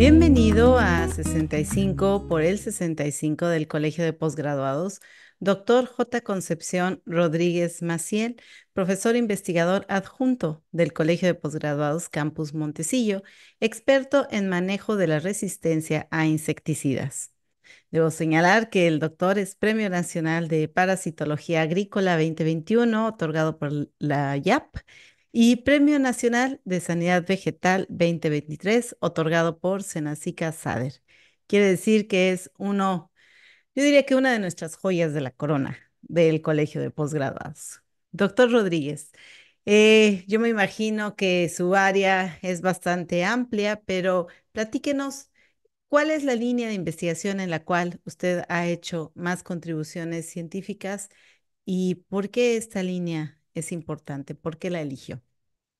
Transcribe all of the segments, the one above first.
Bienvenido a 65 por el 65 del Colegio de Postgraduados, doctor J. Concepción Rodríguez Maciel, profesor investigador adjunto del Colegio de Postgraduados Campus Montecillo, experto en manejo de la resistencia a insecticidas. Debo señalar que el doctor es Premio Nacional de Parasitología Agrícola 2021, otorgado por la YAP, y Premio Nacional de Sanidad Vegetal 2023, otorgado por Senacica Sader. Quiere decir que es uno, yo diría que una de nuestras joyas de la corona del Colegio de Posgraduados. Doctor Rodríguez, eh, yo me imagino que su área es bastante amplia, pero platíquenos cuál es la línea de investigación en la cual usted ha hecho más contribuciones científicas y por qué esta línea es importante? ¿Por qué la eligió?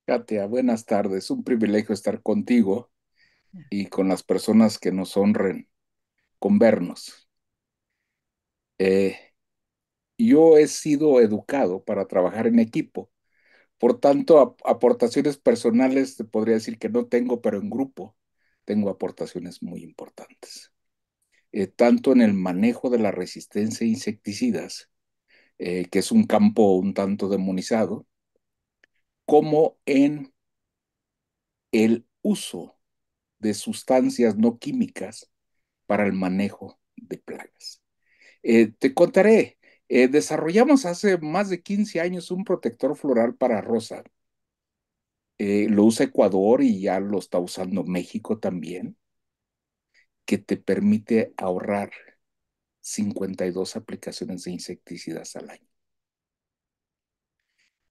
Katia, buenas tardes. Un privilegio estar contigo y con las personas que nos honren con vernos. Eh, yo he sido educado para trabajar en equipo. Por tanto, aportaciones personales te podría decir que no tengo, pero en grupo tengo aportaciones muy importantes. Eh, tanto en el manejo de la resistencia a insecticidas eh, que es un campo un tanto demonizado, como en el uso de sustancias no químicas para el manejo de plagas. Eh, te contaré, eh, desarrollamos hace más de 15 años un protector floral para rosa. lo usa Ecuador y ya lo está usando México también, que te permite ahorrar 52 aplicaciones de insecticidas al año.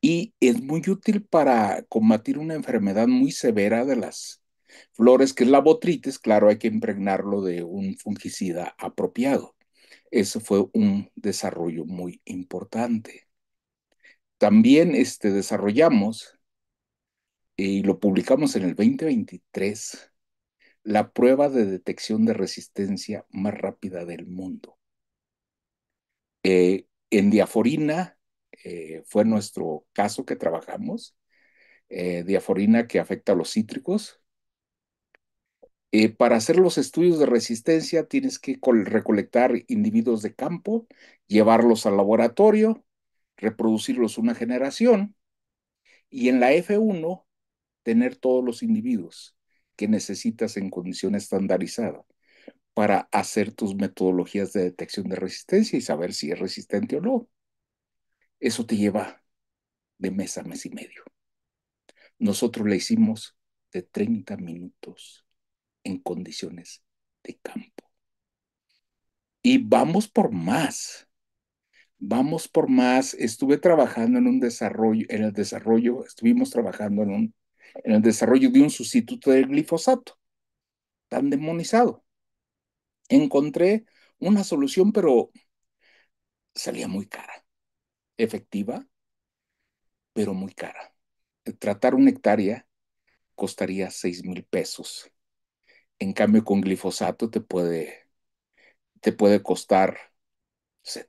Y es muy útil para combatir una enfermedad muy severa de las flores, que es la botritis. Claro, hay que impregnarlo de un fungicida apropiado. Eso fue un desarrollo muy importante. También este, desarrollamos y lo publicamos en el 2023, la prueba de detección de resistencia más rápida del mundo. Eh, en diaforina eh, fue nuestro caso que trabajamos, eh, diaforina que afecta a los cítricos. para hacer los estudios de resistencia tienes que recolectar individuos de campo, llevarlos al laboratorio, reproducirlos una generación y en la F1 tener todos los individuos que necesitas en condición estandarizada para hacer tus metodologías de detección de resistencia y saber si es resistente o no. Eso te lleva de mes a mes y medio. Nosotros le hicimos de 30 minutos en condiciones de campo. Y vamos por más. Vamos por más. Estuve trabajando en un desarrollo, en el desarrollo, estuvimos trabajando en, un, en el desarrollo de un sustituto del glifosato, tan demonizado encontré una solución, pero salía muy cara. Efectiva, pero muy cara. Tratar una hectárea costaría 6 mil pesos. En cambio, con glifosato te puede, te puede costar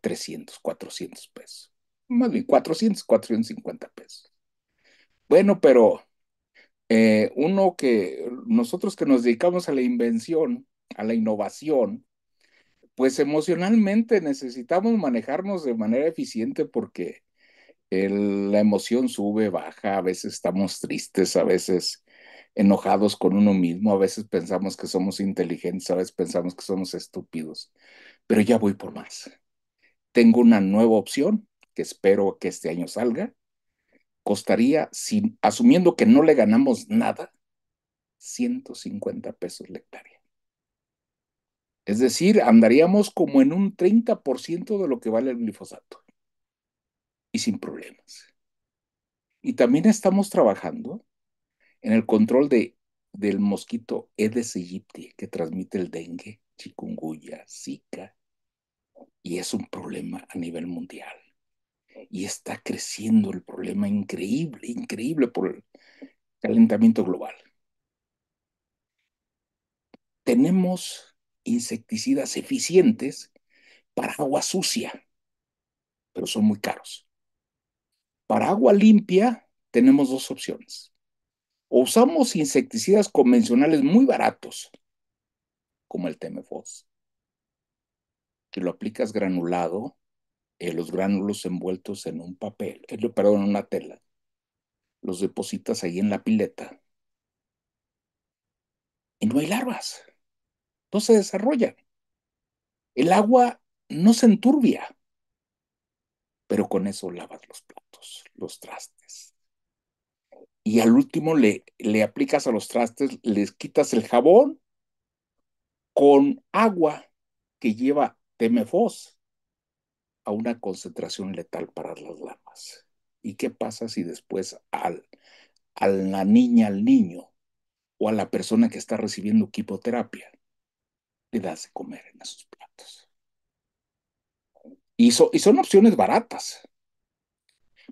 300, 400 pesos. Más bien, 400, 450 pesos. Bueno, pero eh, uno que nosotros que nos dedicamos a la invención, a la innovación, pues emocionalmente necesitamos manejarnos de manera eficiente porque eh, la emoción sube, baja, a veces estamos tristes, a veces enojados con uno mismo, a veces pensamos que somos inteligentes, a veces pensamos que somos estúpidos, pero ya voy por más. Tengo una nueva opción que espero que este año salga. Costaría, asumiendo que no le ganamos nada, 150 pesos la hectárea. Es decir, andaríamos como en un 30% de lo que vale el glifosato y sin problemas. Y también estamos trabajando en el control de, del mosquito Aedes aegypti que transmite el dengue, chikungunya, zika, y es un problema a nivel mundial. Y está creciendo el problema increíble, increíble por el calentamiento global. Tenemos insecticidas eficientes para agua sucia, pero son muy caros. Para agua limpia tenemos dos opciones. O usamos insecticidas convencionales muy baratos, como el Temefos, que lo aplicas granulado, en eh, los gránulos envueltos en un papel, eh, perdón, en una tela, los depositas ahí en la pileta. Y no hay larvas no se desarrollan. El agua no se enturbia, pero con eso lavas los platos, los trastes. Y al último le, le aplicas a los trastes, les quitas el jabón con agua que lleva temefos a una concentración letal para las lamas. ¿Y qué pasa si después al, a la niña, al niño o a la persona que está recibiendo quipoterapia le das de comer en esos platos. Y, y son opciones baratas.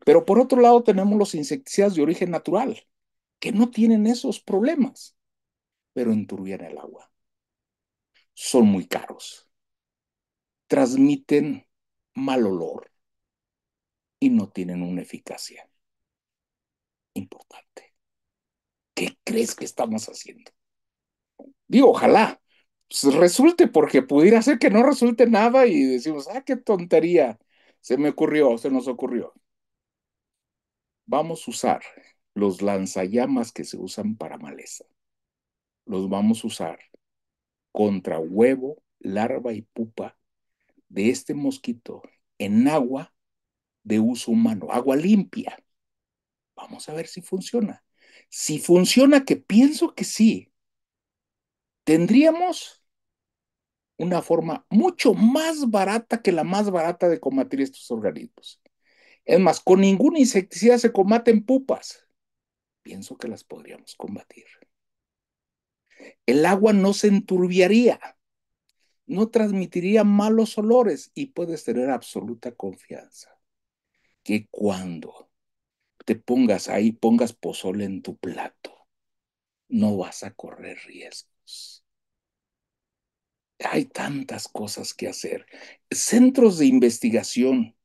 Pero por otro lado tenemos los insecticidas de origen natural, que no tienen esos problemas, pero enturbian el agua. Son muy caros. Transmiten mal olor y no tienen una eficacia importante. ¿Qué crees que estamos haciendo? Digo, ojalá, pues, resulte, porque pudiera ser que no resulte nada y decimos, ah, qué tontería, se me ocurrió, se nos ocurrió. Vamos a usar los lanzallamas que se usan para maleza. Los vamos a usar contra huevo, larva y pupa de este mosquito en agua de uso humano, agua limpia. Vamos a ver si funciona. Si funciona, que pienso que sí, tendríamos una forma mucho más barata que la más barata de combatir estos organismos. Es más, con ningún insecticida se combaten pupas. Pienso que las podríamos combatir. El agua no se enturbiaría, no transmitiría malos olores y puedes tener absoluta confianza que cuando te pongas ahí, pongas pozole en tu plato, no vas a correr riesgos. Hay tantas cosas que hacer. Centros de investigación.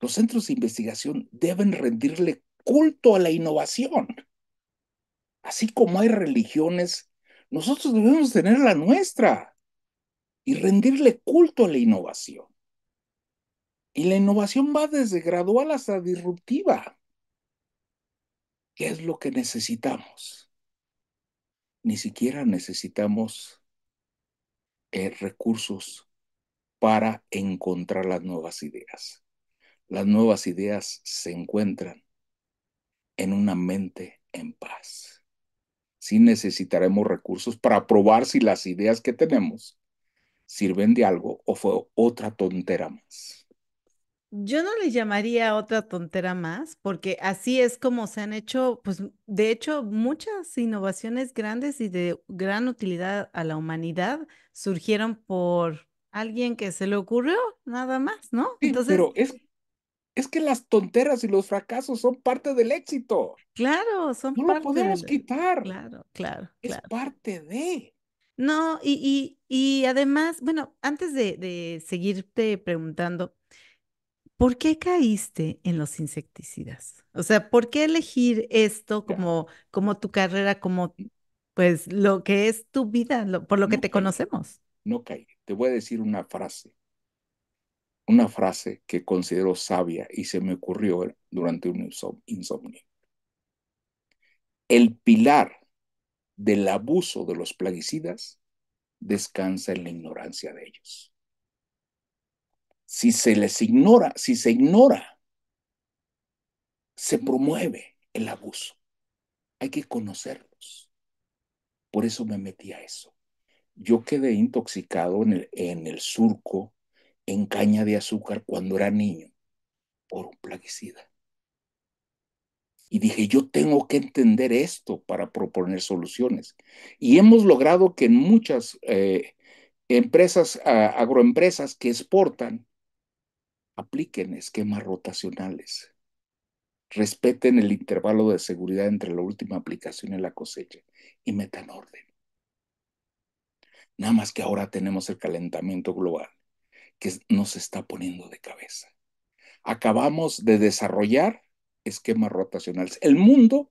Los centros de investigación deben rendirle culto a la innovación. Así como hay religiones, nosotros debemos tener la nuestra y rendirle culto a la innovación. Y la innovación va desde gradual hasta disruptiva. ¿Qué es lo que necesitamos? Ni siquiera necesitamos eh, recursos para encontrar las nuevas ideas. Las nuevas ideas se encuentran en una mente en paz. Sí necesitaremos recursos para probar si las ideas que tenemos sirven de algo o fue otra tontera más. Yo no le llamaría otra tontera más, porque así es como se han hecho, pues de hecho, muchas innovaciones grandes y de gran utilidad a la humanidad surgieron por alguien que se le ocurrió, nada más, ¿no? Sí, pero es, es que las tonteras y los fracasos son parte del éxito. Claro, son no parte. No lo podemos quitar. Claro, claro. Es parte de. No, y, además, bueno, antes de, de seguirte preguntando, ¿por qué caíste en los insecticidas? O sea, ¿por qué elegir esto como, como tu carrera, como pues lo que es tu vida, por lo que te conocemos? No caí. Te voy a decir una frase, una frase que considero sabia y se me ocurrió eh, durante un insomnio. El pilar del abuso de los plaguicidas descansa en la ignorancia de ellos si se les ignora, si se ignora, se promueve el abuso. Hay que conocerlos. Por eso me metí a eso. Yo quedé intoxicado en el, en el surco, en caña de azúcar, cuando era niño, por un plaguicida. Y dije, yo tengo que entender esto para proponer soluciones. Y hemos logrado que en muchas eh, empresas, agroempresas que exportan, apliquen esquemas rotacionales, respeten el intervalo de seguridad entre la última aplicación y la cosecha y metan orden. Nada más que ahora tenemos el calentamiento global que nos está poniendo de cabeza. Acabamos de desarrollar esquemas rotacionales. El mundo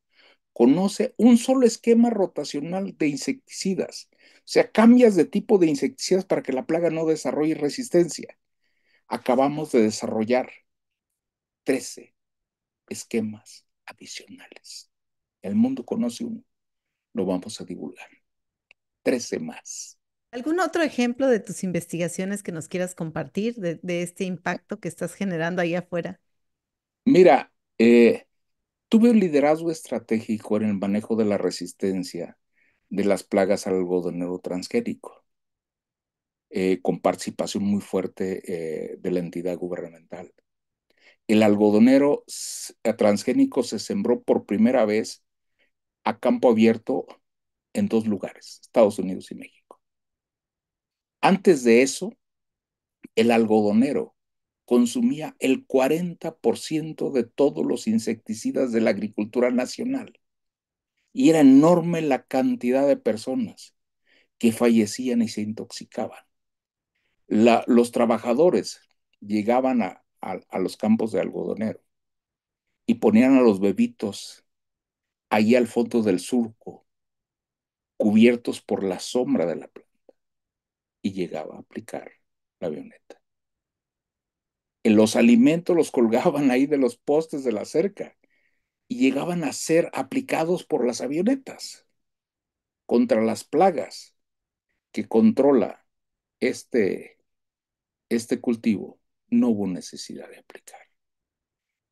conoce un solo esquema rotacional de insecticidas. O sea, cambias de tipo de insecticidas para que la plaga no desarrolle resistencia acabamos de desarrollar 13 esquemas adicionales. El mundo conoce uno, lo vamos a divulgar. 13 más. ¿Algún otro ejemplo de tus investigaciones que nos quieras compartir de, este impacto que estás generando ahí afuera? Mira, eh, tuve un liderazgo estratégico en el manejo de la resistencia de las plagas al algodón transgénico. Eh, con participación muy fuerte eh, de la entidad gubernamental. El algodonero eh, transgénico se sembró por primera vez a campo abierto en dos lugares, Estados Unidos y México. Antes de eso, el algodonero consumía el 40% de todos los insecticidas de la agricultura nacional. Y era enorme la cantidad de personas que fallecían y se intoxicaban los trabajadores llegaban a, los campos de algodonero y ponían a los bebitos ahí al fondo del surco, cubiertos por la sombra de la planta, y llegaba a aplicar la avioneta. En eh, los alimentos los colgaban ahí de los postes de la cerca y llegaban a ser aplicados por las avionetas contra las plagas que controla este este cultivo, no hubo necesidad de aplicar.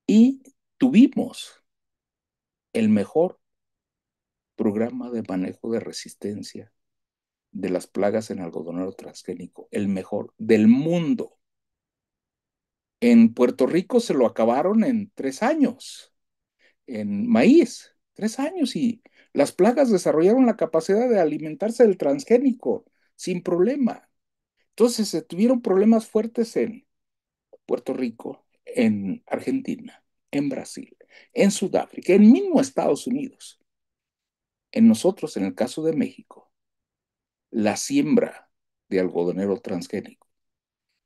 Y tuvimos el mejor programa de manejo de resistencia de las plagas en algodonero transgénico, el mejor del mundo. En Puerto Rico se lo acabaron en tres años, en maíz, tres años, y las plagas desarrollaron la capacidad de alimentarse del transgénico sin problema. Entonces se tuvieron problemas fuertes en Puerto Rico, en Argentina, en Brasil, en Sudáfrica, en mismo Estados Unidos. En nosotros, en el caso de México, la siembra de algodonero transgénico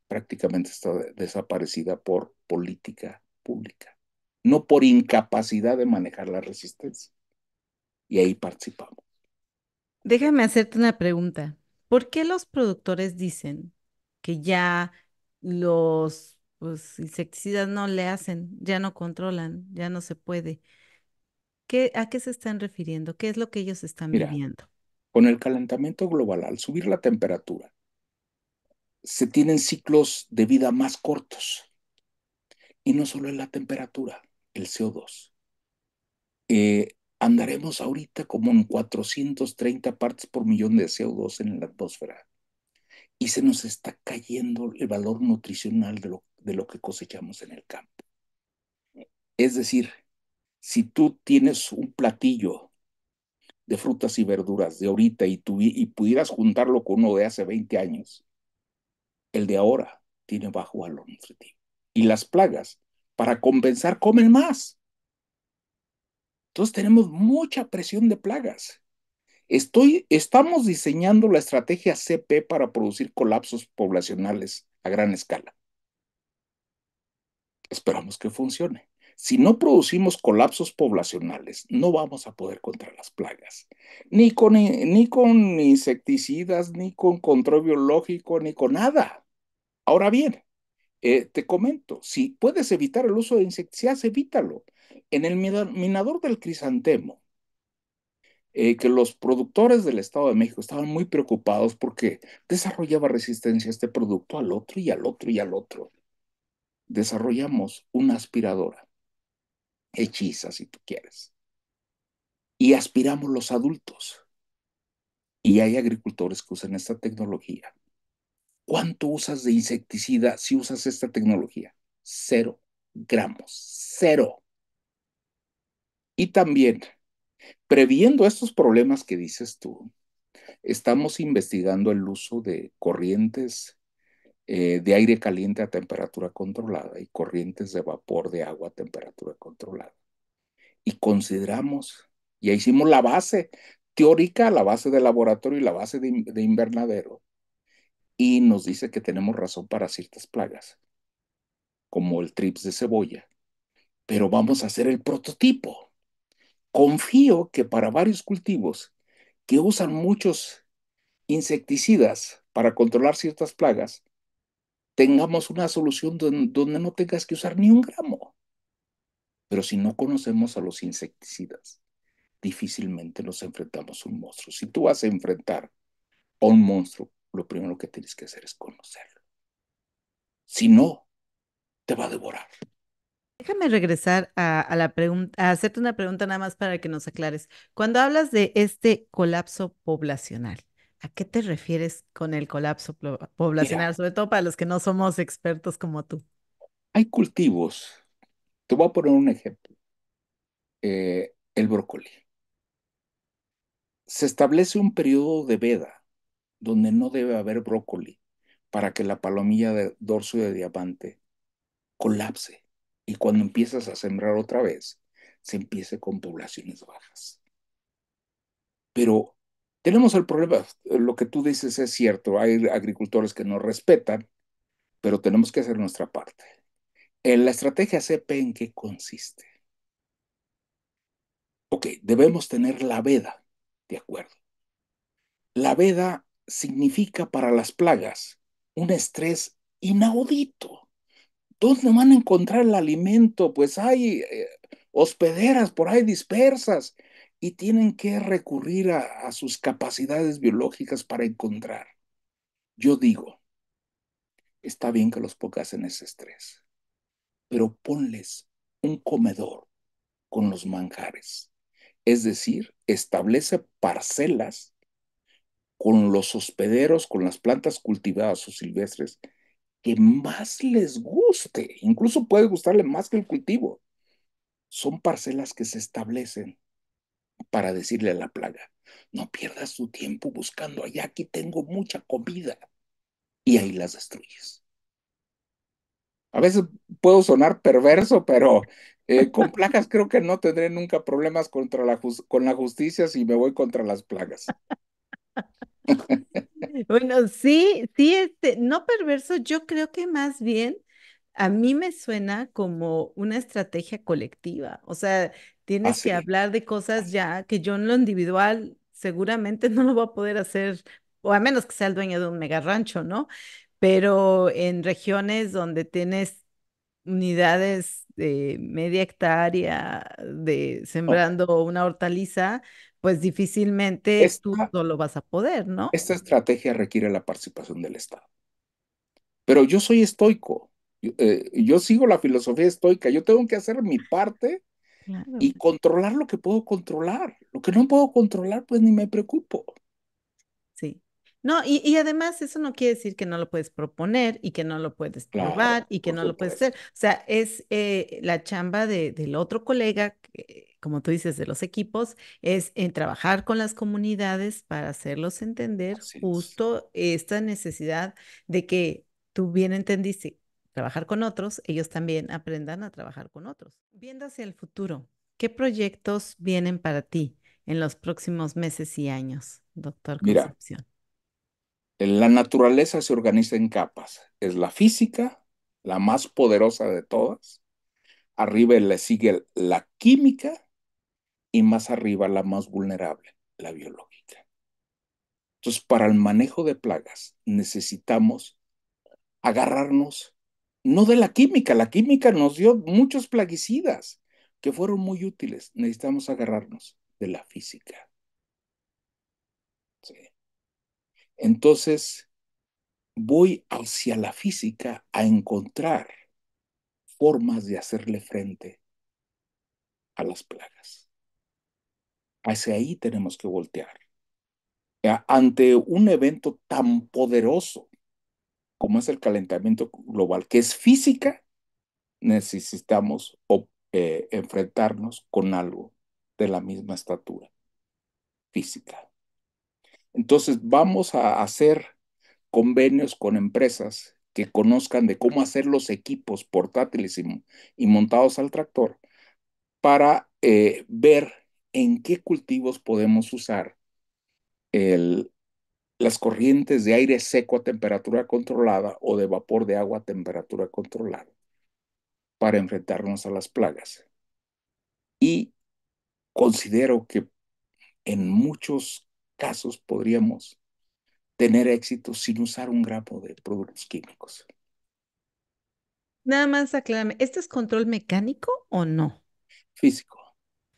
prácticamente está desaparecida por política pública, no por incapacidad de manejar la resistencia. Y ahí participamos. Déjame hacerte una pregunta. ¿Por qué los productores dicen que ya los pues, insecticidas no le hacen, ya no controlan, ya no se puede? ¿A qué se están refiriendo? ¿Qué es lo que ellos están viviendo? Con el calentamiento global, al subir la temperatura, se tienen ciclos de vida más cortos. Y no solo es la temperatura, el CO2. Eh, andaremos ahorita como en 430 partes por millón de CO2 en la atmósfera. Y se nos está cayendo el valor nutricional de lo, de lo que cosechamos en el campo. Es decir, si tú tienes un platillo de frutas y verduras de ahorita y, tu, y pudieras juntarlo con uno de hace 20 años, el de ahora tiene bajo valor nutritivo. Y las plagas, para compensar, comen más. Entonces tenemos mucha presión de plagas. Estoy, estamos diseñando la estrategia CP para producir colapsos poblacionales a gran escala. Esperamos que funcione. Si no producimos colapsos poblacionales, no vamos a poder contra las plagas, ni con, ni con insecticidas, ni con control biológico, ni con nada. Ahora bien, eh, te comento, si puedes evitar el uso de insecticidas, evítalo. En el minador del crisantemo, eh, que los productores del Estado de México estaban muy preocupados porque desarrollaba resistencia este producto al otro y al otro y al otro. Desarrollamos una aspiradora, hechiza si tú quieres, y aspiramos los adultos. Y hay agricultores que usan esta tecnología ¿Cuánto usas de insecticida si usas esta tecnología? Cero gramos, cero. Y también, previendo estos problemas que dices tú, estamos investigando el uso de corrientes eh, de aire caliente a temperatura controlada y corrientes de vapor de agua a temperatura controlada. Y consideramos, ya hicimos la base teórica, la base de laboratorio y la base de invernadero y nos dice que tenemos razón para ciertas plagas, como el trips de cebolla. Pero vamos a hacer el prototipo. Confío que para varios cultivos que usan muchos insecticidas para controlar ciertas plagas, tengamos una solución donde, no tengas que usar ni un gramo. Pero si no conocemos a los insecticidas, difícilmente nos enfrentamos a un monstruo. Si tú vas a enfrentar a un monstruo lo primero que tienes que hacer es conocerlo. Si no, te va a devorar. Déjame regresar a, la pregunta, a hacerte una pregunta nada más para que nos aclares. Cuando hablas de este colapso poblacional, ¿a qué te refieres con el colapso poblacional? Sobre todo para los que no somos expertos como tú. Hay cultivos. Te voy a poner un ejemplo. Eh, el brócoli. Se establece un periodo de veda donde no debe haber brócoli para que la palomilla de dorso de diamante colapse y cuando empiezas a sembrar otra vez, se empiece con poblaciones bajas. Pero tenemos el problema, lo que tú dices es cierto, hay agricultores que nos respetan, pero tenemos que hacer nuestra parte. En la estrategia CP, ¿en qué consiste? Ok, debemos tener la veda, de acuerdo. La veda significa para las plagas un estrés inaudito. ¿Dónde van a encontrar el alimento? Pues hay eh, hospederas por ahí dispersas y tienen que recurrir a, a sus capacidades biológicas para encontrar. Yo digo, está bien que los pocas en ese estrés, pero ponles un comedor con los manjares. Es decir, establece parcelas con los hospederos, con las plantas cultivadas o silvestres que más les guste, incluso puede gustarle más que el cultivo. Son parcelas que se establecen para decirle a la plaga, no pierdas tu tiempo buscando allá, aquí tengo mucha comida, y ahí las destruyes. A veces puedo sonar perverso, pero eh, con plagas creo que no tendré nunca problemas contra la con la justicia si me voy contra las plagas. bueno, sí, sí, este, no perverso, yo creo que más bien a mí me suena como una estrategia colectiva, o sea, ah, tienes que hablar de ah. cosas ya que yo en lo individual seguramente no lo voy a poder hacer, o a menos que sea el dueño de un mega rancho, ¿no? Pero en regiones donde tienes unidades de media hectárea de oh. sembrando una hortaliza, pues difícilmente tú no lo vas a poder, ¿no? Esta estrategia requiere la participación del Estado. Pero yo soy estoico, yo, eh, sigo la filosofía estoica, yo tengo que hacer mi parte y controlar lo que puedo controlar. Lo que no puedo controlar, pues ni me preocupo. Sí. No, y, además eso no quiere decir que no lo puedes proponer y que no lo puedes probar y que no lo puedes hacer. O sea, es eh, la chamba del otro colega que, como tú dices, de los equipos, es en trabajar con las comunidades para hacerlos entender justo esta necesidad de que tú bien entendiste trabajar con otros, ellos también aprendan a trabajar con otros. Viendo hacia el futuro, ¿qué proyectos vienen para ti en los próximos meses y años, doctor Concepción? Mira, la naturaleza se organiza en capas. Es la física, la más poderosa de todas. Arriba le sigue la química y más arriba la más vulnerable, la biológica. Entonces, para el manejo de plagas necesitamos agarrarnos, no de la química, la química nos dio muchos plaguicidas que fueron muy útiles, necesitamos agarrarnos de la física. Entonces, voy hacia la física a encontrar formas de hacerle frente a las plagas. Hacia ahí tenemos que voltear. Ante un evento tan poderoso como es el calentamiento global, que es física, necesitamos eh, enfrentarnos con algo de la misma estatura física. Entonces vamos a hacer convenios con empresas que conozcan de cómo hacer los equipos portátiles y, montados al tractor para eh, ver en qué cultivos podemos usar las corrientes de aire seco a temperatura controlada o de vapor de agua a temperatura controlada para enfrentarnos a las plagas. Y considero que en muchos casos podríamos tener éxito sin usar un gramo de productos químicos. Nada más aclárame, ¿este es control mecánico o no? Físico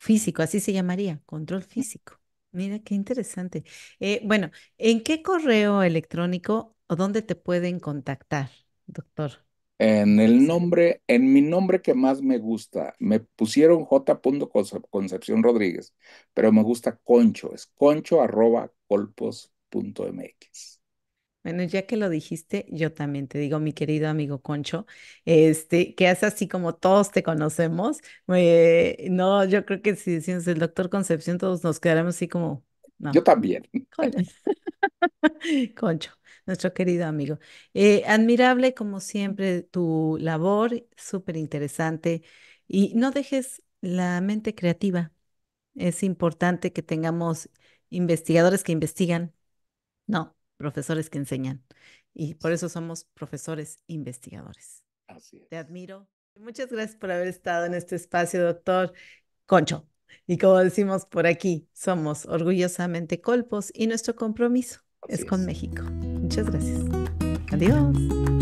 físico, así se llamaría, control físico. Mira, qué interesante. Eh, bueno, ¿en qué correo electrónico o dónde te pueden contactar, doctor? En el nombre, en mi nombre que más me gusta, me pusieron J. Concepción Rodríguez, pero me gusta Concho, es concho arroba bueno, ya que lo dijiste, yo también te digo, mi querido amigo Concho, este, que hace así como todos te conocemos. Eh, no, yo creo que si decimos el doctor Concepción, todos nos quedaremos así como. Yo también. Concho, nuestro querido amigo. Eh, admirable, como siempre, tu labor, súper interesante. Y no dejes la mente creativa. Es importante que tengamos investigadores que investigan. No, profesores que enseñan. Y por eso somos profesores investigadores. Te admiro. Muchas gracias por haber estado en este espacio, doctor Concho. Y como decimos por aquí, somos orgullosamente colpos y nuestro compromiso es con México. Muchas gracias. Adiós.